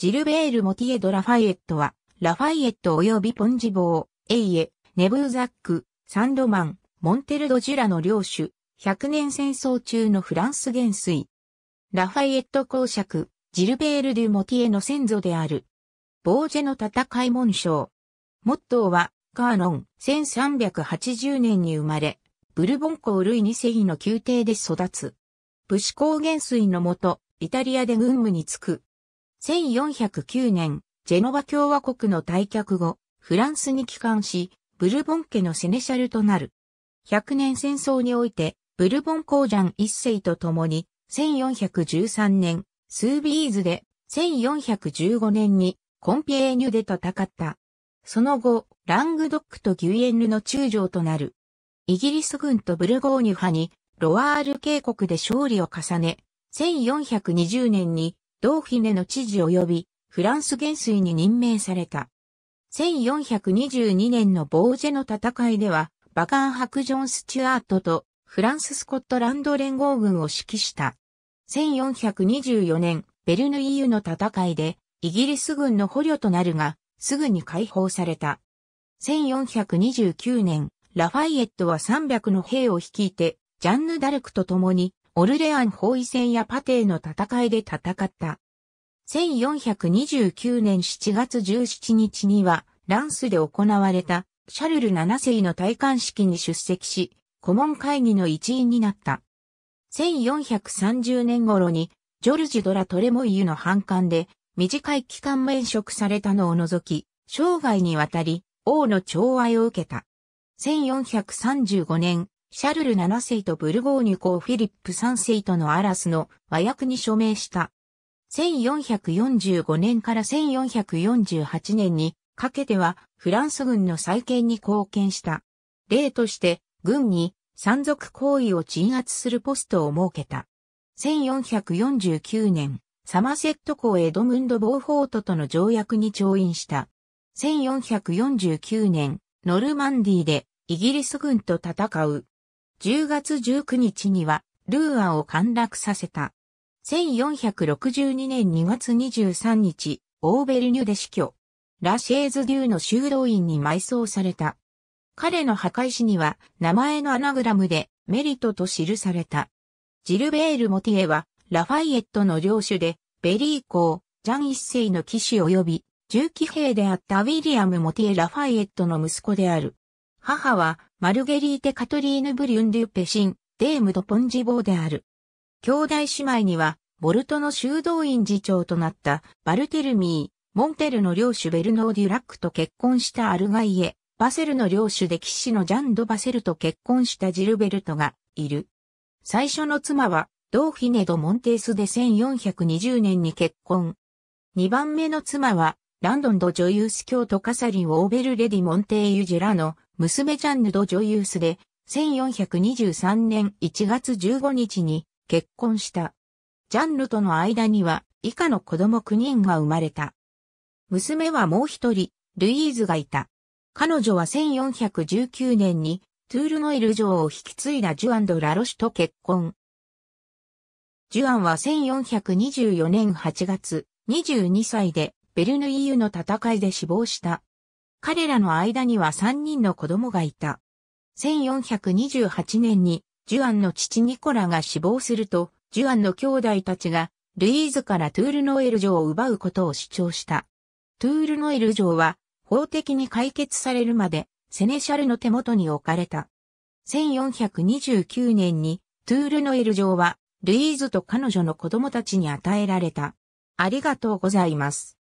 ジルベール・モティエド・ラファイエットは、ラファイエット及びポンジボー、エイエ、ネブーザック、サンドマン、モンテルド・ジュラの領主、100年戦争中のフランス元帥。ラファイエット公爵、ジルベール・デュ・モティエの先祖である。ボージェの戦い紋章。モットーは、カーノン、1380年に生まれ、ブルボン公ルイ世世の宮廷で育つ。武士公元帥のもと、イタリアで軍務に就く。1409年、ジェノバ共和国の退却後、フランスに帰還し、ブルボン家のセネシャルとなる。100年戦争において、ブルボン公ジャン一世と共に、1413年、スービーズで、1415年に、コンピエーニュで戦った。その後、ラングドックとギュエンヌの中将となる。イギリス軍とブルゴーニュ派に、ロワール渓谷で勝利を重ね、1420年にドーフィネの知事及びフランス元帥に任命された。1422年のボージェの戦いでは、バカンハクジョン・スチュアートとフランス・スコットランド連合軍を指揮した。1424年、ベルヌイユの戦いで、イギリス軍の捕虜となるが、すぐに解放された。1429年、ラファイエットは300の兵を率いて、ジャンヌ・ダルクと共にオルレアン包囲戦やパテーの戦いで戦った。1429年7月17日には、ランスで行われた、シャルル7世の戴冠式に出席し、顧問会議の一員になった。1430年頃に、ジョルジュ・ドラ・トレモイユの反感で、短い期間免職されたのを除き、生涯にわたり、王の寵愛を受けた。1435年、シャルル7世とブルゴーニュ公フィリップ3世とのアラスの和訳に署名した。1445年から1448年にかけてはフランス軍の再建に貢献した。例として軍に山賊行為を鎮圧するポストを設けた。1449年、サマセット公エドムンド・ボーフォートとの条約に調印した。1449年、ノルマンディーでイギリス軍と戦う。10月19日にはルーアを陥落させた。1462年2月23日、オーベルニュで死去。ラシェーズ・デューの修道院に埋葬された。彼の墓石には名前のアナグラムでメリットと記された。ジルベール・モティエはラファイエットの領主でベリー公、ジャン一世の騎士及び重機兵であったウィリアム・モティエ・ラファイエットの息子である。母はマルゲリーテ・カトリーヌ・ブリュン・デュ・ペシン、デーム・ド・ポンジボーである。兄弟姉妹には、ボルトの修道院次長となったバルテルミー、モンテルの領主ベルノー・デュラックと結婚したアルガイエ、バセルの領主で騎士のジャン・ド・バセルと結婚したジルベルトがいる。最初の妻は、ドーフィネド・モンテースで1420年に結婚。二番目の妻は、ランドンド・ジョユース教徒カサリン・オーベルレディ・モンテイユ・ジェラの娘ジャンヌドジョユースで、1423年1月15日に結婚した。ジャンヌとの間には以下の子供9人が生まれた。娘はもう一人、ルイーズがいた。彼女は1419年にトゥールノイル城を引き継いだジュアンド・ラロシュと結婚。ジュアンは1424年8月22歳でベルヌイユの戦いで死亡した。彼らの間には3人の子供がいた。1428年に、ジュアンの父ニコラが死亡すると、ジュアンの兄弟たちが、ルイーズからトゥールノエル城を奪うことを主張した。トゥールノエル城は、法的に解決されるまで、セネシャルの手元に置かれた。1429年に、トゥールノエル城は、ルイーズと彼女の子供たちに与えられた。ありがとうございます。